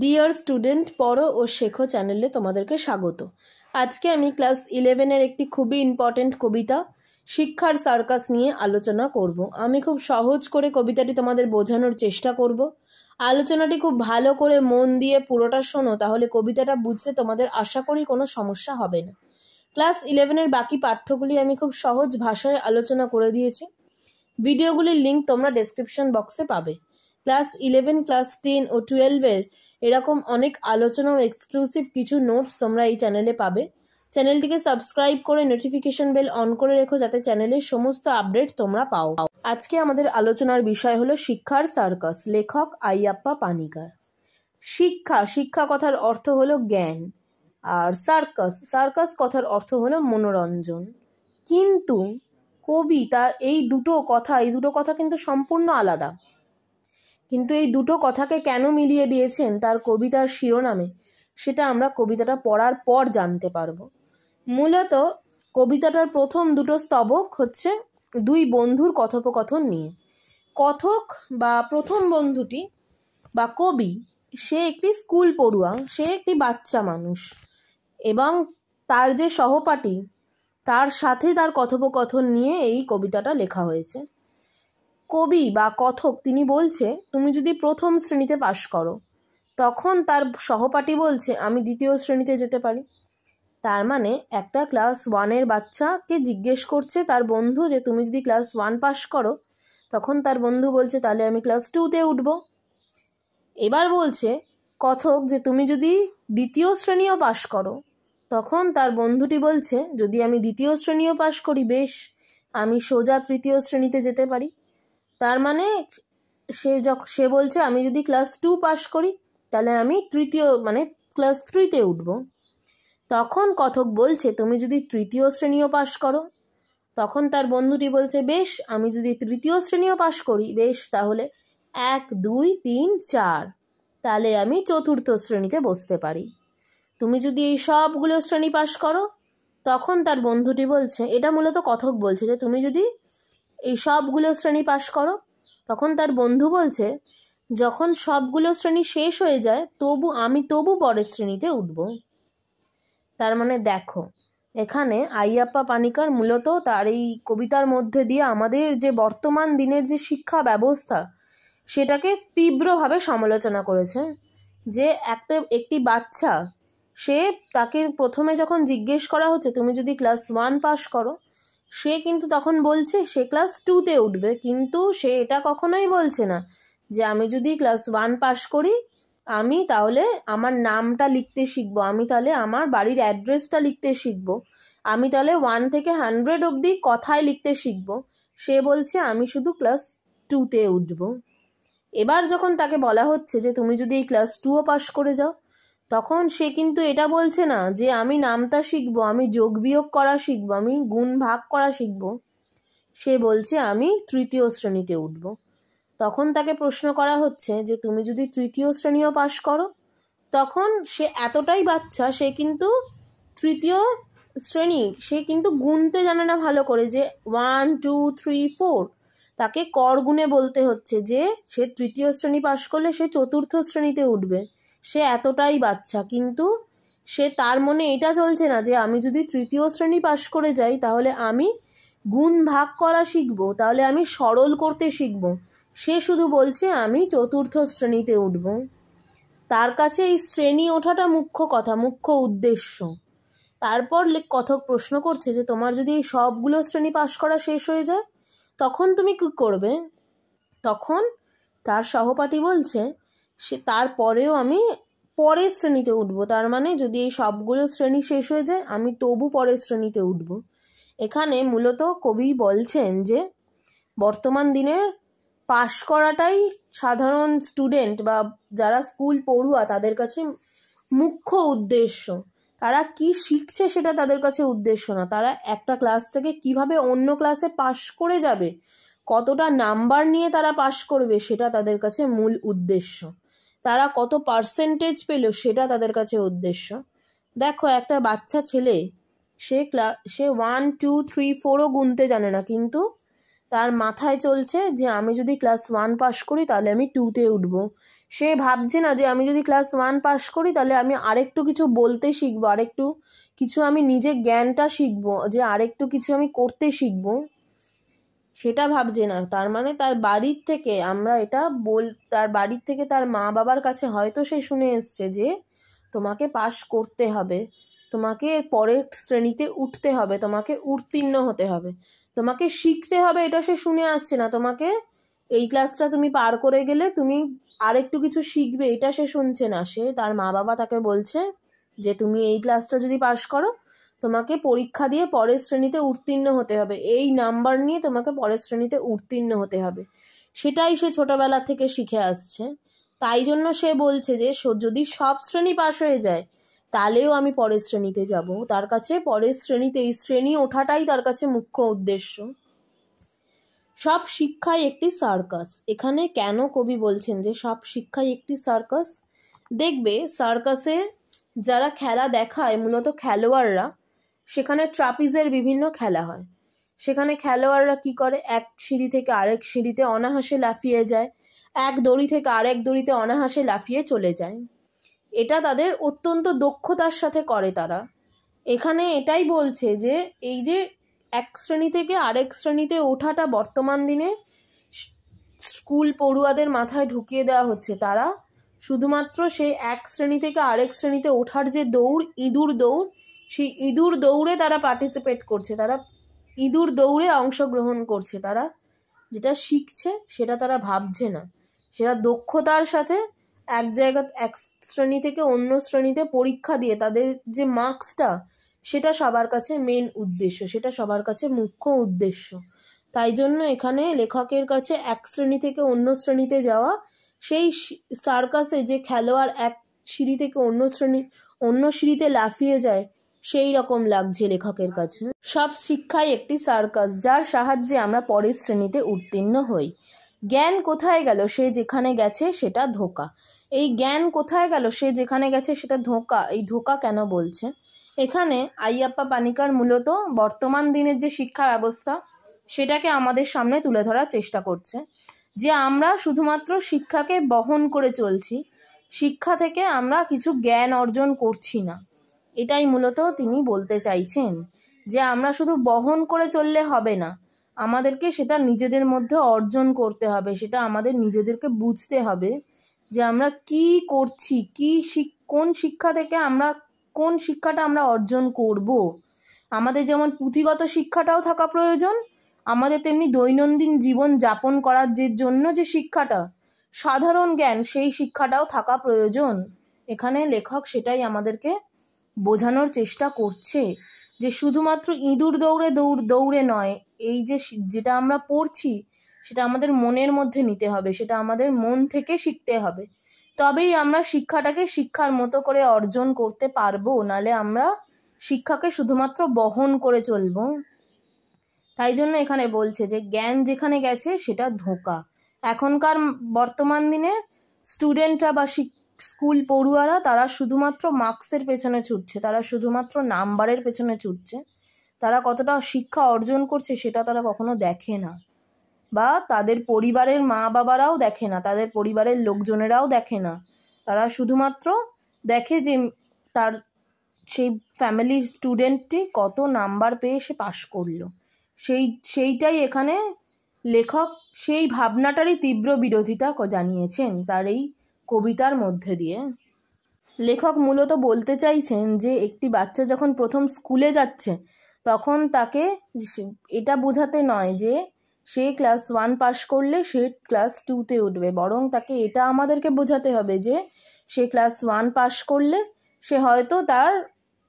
dear student পড়ো ও শেখো চ্যানেলে তোমাদেরকে স্বাগত আজকে আমি ক্লাস ইলেভেনের একটি খুবই ইম্পর্টেন্ট কবিতা শিক্ষার সার্কাস নিয়ে আলোচনা করব আমি খুব সহজ করে কবিতাটি তোমাদের বোঝানোর চেষ্টা করব আলোচনাটি খুব ভালো করে মন দিয়ে পুরোটা শোনো তাহলে কবিতাটা বুঝতে তোমাদের আশা করি কোনো সমস্যা হবে না ক্লাস ইলেভেনের বাকি পাঠ্যগুলি আমি খুব সহজ ভাষায় আলোচনা করে দিয়েছি ভিডিওগুলির লিঙ্ক তোমরা ডেসক্রিপশন বক্সে পাবে ক্লাস ইলেভেন ক্লাস টেন ও টুয়েলভের এরকম অনেক আলোচনা ও এক্সক্লুসিভ কিছু নোটস তোমরা এই চ্যানেলে পাবে চ্যানেলটিকে সাবস্ক্রাইব করে নোটিফিকেশন বেল অন করে রেখো যাতে চ্যানেলের সমস্ত আপডেট তোমরা পাও আজকে আমাদের আলোচনার বিষয় হলো শিক্ষার সার্কাস লেখক আইয়াপ্পা পানিকার শিক্ষা শিক্ষা কথার অর্থ হলো জ্ঞান আর সার্কাস সার্কাস কথার অর্থ হলো মনোরঞ্জন কিন্তু কবি তার এই দুটো কথা এই দুটো কথা কিন্তু সম্পূর্ণ আলাদা কিন্তু এই দুটো কথাকে কেন মিলিয়ে দিয়েছেন তার কবিতার শিরোনামে সেটা আমরা কবিতাটা পড়ার পর জানতে পারবো মূলত কবিতাটার প্রথম দুটো স্তবক হচ্ছে দুই বন্ধুর কথোপকথন নিয়ে কথক বা প্রথম বন্ধুটি বা কবি সে একটি স্কুল পড়ুয়া সে একটি বাচ্চা মানুষ এবং তার যে সহপাঠী তার সাথে তার কথোপকথন নিয়ে এই কবিতাটা লেখা হয়েছে কবি বা কথক তিনি বলছে তুমি যদি প্রথম শ্রেণীতে পাশ করো তখন তার সহপাঠী বলছে আমি দ্বিতীয় শ্রেণীতে যেতে পারি তার মানে একটা ক্লাস ওয়ানের বাচ্চাকে জিজ্ঞেস করছে তার বন্ধু যে তুমি যদি ক্লাস ওয়ান পাশ করো তখন তার বন্ধু বলছে তাহলে আমি ক্লাস টুতে উঠব এবার বলছে কথক যে তুমি যদি দ্বিতীয় শ্রেণীও পাশ করো তখন তার বন্ধুটি বলছে যদি আমি দ্বিতীয় শ্রেণীও পাশ করি বেশ আমি সোজা তৃতীয় শ্রেণীতে যেতে পারি তার মানে সে যখন সে বলছে আমি যদি ক্লাস টু পাস করি তাহলে আমি তৃতীয় মানে ক্লাস থ্রিতে উঠব তখন কথক বলছে তুমি যদি তৃতীয় শ্রেণীও পাশ করো তখন তার বন্ধুটি বলছে বেশ আমি যদি তৃতীয় শ্রেণীও পাশ করি বেশ তাহলে এক দুই তিন চার তাহলে আমি চতুর্থ শ্রেণীতে বসতে পারি তুমি যদি এই সবগুলো শ্রেণী পাশ করো তখন তার বন্ধুটি বলছে এটা মূলত কথক বলছে যে তুমি যদি এই সবগুলো শ্রেণী পাশ করো তখন তার বন্ধু বলছে যখন সবগুলো শ্রেণী শেষ হয়ে যায় তবু আমি তবু পরের শ্রেণীতে উঠব তার মানে দেখো এখানে আইয়াপ্পা পানিকার মূলত তার এই কবিতার মধ্যে দিয়ে আমাদের যে বর্তমান দিনের যে শিক্ষা ব্যবস্থা সেটাকে তীব্রভাবে সমালোচনা করেছে যে একটা একটি বাচ্চা সে তাকে প্রথমে যখন জিজ্ঞেস করা হচ্ছে তুমি যদি ক্লাস ওয়ান পাস করো সে কিন্তু তখন বলছে সে ক্লাস টুতে উঠবে কিন্তু সে এটা কখনোই বলছে না যে আমি যদি ক্লাস ওয়ান পাশ করি আমি তাহলে আমার নামটা লিখতে শিখব আমি তাহলে আমার বাড়ির অ্যাড্রেসটা লিখতে শিখব আমি তাহলে ওয়ান থেকে হান্ড্রেড অবধি কথায় লিখতে শিখব সে বলছে আমি শুধু ক্লাস টুতে উঠব এবার যখন তাকে বলা হচ্ছে যে তুমি যদি এই ক্লাস টুও পাশ করে যাও তখন সে কিন্তু এটা বলছে না যে আমি নামতা শিখব আমি যোগ বিয়োগ করা শিখব আমি গুণ ভাগ করা শিখব সে বলছে আমি তৃতীয় শ্রেণীতে উঠব তখন তাকে প্রশ্ন করা হচ্ছে যে তুমি যদি তৃতীয় শ্রেণীও পাশ করো তখন সে এতটাই বাচ্চা সে কিন্তু তৃতীয় শ্রেণী সে কিন্তু গুনতে জানে না ভালো করে যে ওয়ান টু থ্রি ফোর তাকে কর গুণে বলতে হচ্ছে যে সে তৃতীয় শ্রেণী পাশ করলে সে চতুর্থ শ্রেণীতে উঠবে সে এতটাই বাচ্চা কিন্তু সে তার মনে এটা চলছে না যে আমি যদি তৃতীয় শ্রেণী পাশ করে যাই তাহলে আমি গুণ ভাগ করা শিখব তাহলে আমি সরল করতে শিখব সে শুধু বলছে আমি চতুর্থ শ্রেণীতে উঠব তার কাছে এই শ্রেণী ওঠাটা মুখ্য কথা মুখ্য উদ্দেশ্য তারপর কথক প্রশ্ন করছে যে তোমার যদি এই সবগুলো শ্রেণী পাশ করা শেষ হয়ে যায় তখন তুমি কী করবে তখন তার সহপাঠী বলছে সে তারপরেও আমি পরের শ্রেণীতে উঠবো তার মানে যদি এই সবগুলো শ্রেণী শেষ হয়ে যায় আমি তবু পরের শ্রেণীতে উঠব এখানে মূলত কবি বলছেন যে বর্তমান দিনের পাশ করাটাই সাধারণ স্টুডেন্ট বা যারা স্কুল পড়ুয়া তাদের কাছে মুখ্য উদ্দেশ্য তারা কি শিখছে সেটা তাদের কাছে উদ্দেশ্য না তারা একটা ক্লাস থেকে কিভাবে অন্য ক্লাসে পাশ করে যাবে কতটা নাম্বার নিয়ে তারা পাশ করবে সেটা তাদের কাছে মূল উদ্দেশ্য তারা কত পার্সেন্টেজ পেল সেটা তাদের কাছে উদ্দেশ্য দেখো একটা বাচ্চা ছেলে সে ক্লা সে ওয়ান টু থ্রি ফোরও গুনতে জানে না কিন্তু তার মাথায় চলছে যে আমি যদি ক্লাস ওয়ান পাস করি তাহলে আমি টুতে উঠব সে ভাবছে না যে আমি যদি ক্লাস ওয়ান পাস করি তাহলে আমি আরেকটু কিছু বলতে শিখবো আরেকটু কিছু আমি নিজে জ্ঞানটা শিখবো যে আরেকটু কিছু আমি করতে শিখবো সেটা ভাবছে না তার মানে তার বাড়ির থেকে আমরা এটা বল তার বাড়ির থেকে তার মা বাবার কাছে হয়তো সে শুনে এসছে যে তোমাকে পাশ করতে হবে তোমাকে পরের শ্রেণীতে উঠতে হবে তোমাকে উত্তীর্ণ হতে হবে তোমাকে শিখতে হবে এটা সে শুনে আসছে না তোমাকে এই ক্লাসটা তুমি পার করে গেলে তুমি আর একটু কিছু শিখবে এটা সে শুনছে না সে তার মা বাবা তাকে বলছে যে তুমি এই ক্লাসটা যদি পাশ করো তোমাকে পরীক্ষা দিয়ে পরের শ্রেণীতে উত্তীর্ণ হতে হবে এই নাম্বার নিয়ে তোমাকে পরের শ্রেণীতে উত্তীর্ণ হতে হবে সেটাই সে ছোটবেলা থেকে শিখে আসছে তাই জন্য সে বলছে যে যদি সব শ্রেণী পাস হয়ে যায় তাহলেও আমি পরের শ্রেণীতে যাব তার কাছে পরের শ্রেণীতে এই শ্রেণী ওঠাটাই তার কাছে মুখ্য উদ্দেশ্য সব শিক্ষাই একটি সার্কাস এখানে কেন কবি বলছেন যে সব শিক্ষাই একটি সার্কাস দেখবে সার্কাসে যারা খেলা দেখায় মূলত খেলোয়াড়রা সেখানে ট্রাপিজের বিভিন্ন খেলা হয় সেখানে খেলোয়াড়রা কি করে এক সিঁড়ি থেকে আরেক সিঁড়িতে অনাহাসে লাফিয়ে যায় এক দড়ি থেকে আরেক দড়িতে অনাহাসে লাফিয়ে চলে যায় এটা তাদের অত্যন্ত দক্ষতার সাথে করে তারা এখানে এটাই বলছে যে এই যে এক শ্রেণী থেকে আরেক শ্রেণীতে ওঠাটা বর্তমান দিনে স্কুল পড়ুয়াদের মাথায় ঢুকিয়ে দেওয়া হচ্ছে তারা শুধুমাত্র সেই এক শ্রেণী থেকে আরেক শ্রেণীতে ওঠার যে দৌড় ইঁদুর দৌড় সেই ইঁদুর দৌড়ে তারা পার্টিসিপেট করছে তারা ইঁদুর দৌড়ে অংশগ্রহণ করছে তারা যেটা শিখছে সেটা তারা ভাবছে না সেটা দক্ষতার সাথে এক জায়গা এক শ্রেণী থেকে অন্য শ্রেণীতে পরীক্ষা দিয়ে তাদের যে মার্কসটা সেটা সবার কাছে মেন উদ্দেশ্য সেটা সবার কাছে মুখ্য উদ্দেশ্য তাই জন্য এখানে লেখকের কাছে এক শ্রেণী থেকে অন্য শ্রেণীতে যাওয়া সেই সার্কাসে যে খেলোয়াড় এক সিঁড়ি থেকে অন্য শ্রেণী অন্য সিঁড়িতে লাফিয়ে যায় সেই রকম লাগছে লেখকের কাছে সব শিক্ষাই একটি সার্কাস যার সাহায্যে আমরা পরের শ্রেণীতে উত্তীর্ণ হই জ্ঞান কোথায় গেল সে যেখানে গেছে সেটা ধোকা এই জ্ঞান কোথায় গেল সে যেখানে গেছে সেটা ধোকা এই ধোকা কেন বলছে এখানে আইয়াপ্পা পানিকার মূলত বর্তমান দিনের যে শিক্ষা ব্যবস্থা সেটাকে আমাদের সামনে তুলে ধরার চেষ্টা করছে যে আমরা শুধুমাত্র শিক্ষাকে বহন করে চলছি শিক্ষা থেকে আমরা কিছু জ্ঞান অর্জন করছি না এটাই মূলত তিনি বলতে চাইছেন যে আমরা শুধু বহন করে চললে হবে না আমাদেরকে সেটা নিজেদের মধ্যে অর্জন করতে হবে সেটা আমাদের নিজেদেরকে বুঝতে হবে যে আমরা কি করছি কি কোন শিক্ষা থেকে আমরা কোন শিক্ষাটা আমরা অর্জন করব আমাদের যেমন পুঁথিগত শিক্ষাটাও থাকা প্রয়োজন আমাদের তেমনি দৈনন্দিন জীবন যাপন করার যে জন্য যে শিক্ষাটা সাধারণ জ্ঞান সেই শিক্ষাটাও থাকা প্রয়োজন এখানে লেখক সেটাই আমাদেরকে বোঝানোর চেষ্টা করছে যে শুধুমাত্র ইঁদুর দৌড়ে দৌড় দৌড়ে নয় এই যে যেটা আমরা পড়ছি সেটা আমাদের মনের মধ্যে নিতে হবে সেটা আমাদের মন থেকে শিখতে হবে তবেই আমরা শিক্ষাটাকে শিক্ষার মতো করে অর্জন করতে পারবো নালে আমরা শিক্ষাকে শুধুমাত্র বহন করে চলব তাই জন্য এখানে বলছে যে জ্ঞান যেখানে গেছে সেটা ধোঁকা এখনকার বর্তমান দিনে স্টুডেন্টরা বা শিক স্কুল পড়ুয়ারা তারা শুধুমাত্র মার্কসের পেছনে ছুটছে তারা শুধুমাত্র নাম্বারের পেছনে ছুটছে তারা কতটা শিক্ষা অর্জন করছে সেটা তারা কখনো দেখে না বা তাদের পরিবারের মা বাবারাও দেখে না তাদের পরিবারের লোকজনেরাও দেখে না তারা শুধুমাত্র দেখে যে তার সেই ফ্যামিলির স্টুডেন্টটি কত নাম্বার পেয়ে সে পাশ করলো সেই সেইটাই এখানে লেখক সেই ভাবনাটারই তীব্র বিরোধিতা জানিয়েছেন তার এই কবিতার মধ্যে দিয়ে লেখক মূলত বলতে চাইছেন যে একটি বাচ্চা যখন প্রথম স্কুলে যাচ্ছে তখন তাকে এটা বোঝাতে নয় যে সে ক্লাস ওয়ান পাশ করলে সে ক্লাস টুতে উঠবে বরং তাকে এটা আমাদেরকে বোঝাতে হবে যে সে ক্লাস ওয়ান পাশ করলে সে হয়তো তার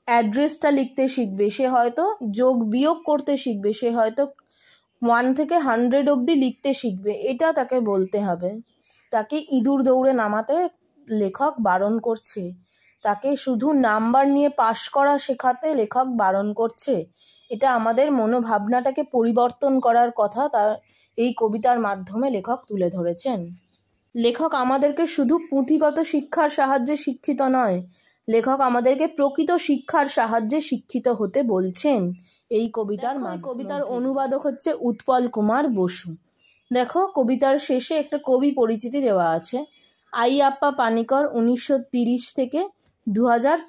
অ্যাড্রেসটা লিখতে শিখবে সে হয়তো যোগ বিয়োগ করতে শিখবে সে হয়তো ওয়ান থেকে হান্ড্রেড অবধি লিখতে শিখবে এটা তাকে বলতে হবে তাকে ইঁদুর দৌড়ে নামাতে লেখক বারণ করছে তাকে শুধু নাম্বার নিয়ে পাশ করা শেখাতে লেখক বারণ করছে এটা আমাদের মনোভাবনাটাকে পরিবর্তন করার কথা তার এই কবিতার মাধ্যমে লেখক তুলে ধরেছেন লেখক আমাদেরকে শুধু পুঁথিগত শিক্ষার সাহায্যে শিক্ষিত নয় লেখক আমাদেরকে প্রকৃত শিক্ষার সাহায্যে শিক্ষিত হতে বলছেন এই কবিতার কবিতার অনুবাদক হচ্ছে উৎপল কুমার বসু দেখো কবিতার শেষে একটা কবি পরিচিতি দেওয়া আছে আইয়াপ্পা পানিকর উনিশশো তিরিশ থেকে দু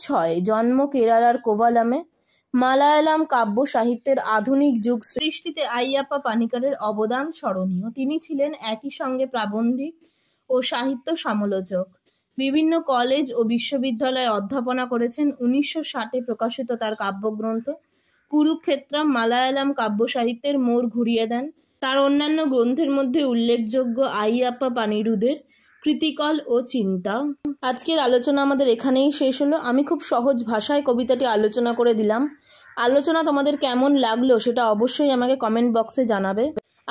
ছয় জন্ম কেরালার কোভালামে মালায়ালাম কাব্য সাহিত্যের আধুনিক যুগ সৃষ্টিতে আইয়াপ্পা পানিকারের অবদান স্মরণীয় তিনি ছিলেন একই সঙ্গে প্রাবন্ধিক ও সাহিত্য সমালোচক বিভিন্ন কলেজ ও বিশ্ববিদ্যালয়ে অধ্যাপনা করেছেন উনিশশো ষাটে প্রকাশিত তার কাব্যগ্রন্থ কুরুক্ষেত্রম মালায়ালাম কাব্য সাহিত্যের মোড় ঘুরিয়ে দেন তার অন্যান্য গ্রন্থের মধ্যে উল্লেখযোগ্য আইয়াপ্পা পানিরুদের কৃতিকল ও চিন্তা আজকের আলোচনা আমাদের এখানেই শেষ হলো আমি খুব সহজ ভাষায় কবিতাটি আলোচনা করে দিলাম আলোচনা তোমাদের কেমন লাগলো সেটা অবশ্যই আমাকে কমেন্ট বক্সে জানাবে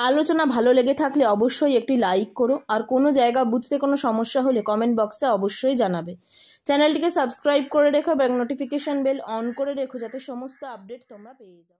আলোচনা ভালো লেগে থাকলে অবশ্যই একটি লাইক করো আর কোনো জায়গা বুঝতে কোনো সমস্যা হলে কমেন্ট বক্সে অবশ্যই জানাবে চ্যানেলটিকে সাবস্ক্রাইব করে রেখো এবং নোটিফিকেশান বেল অন করে রেখো যাতে সমস্ত আপডেট তোমরা পেয়ে যাও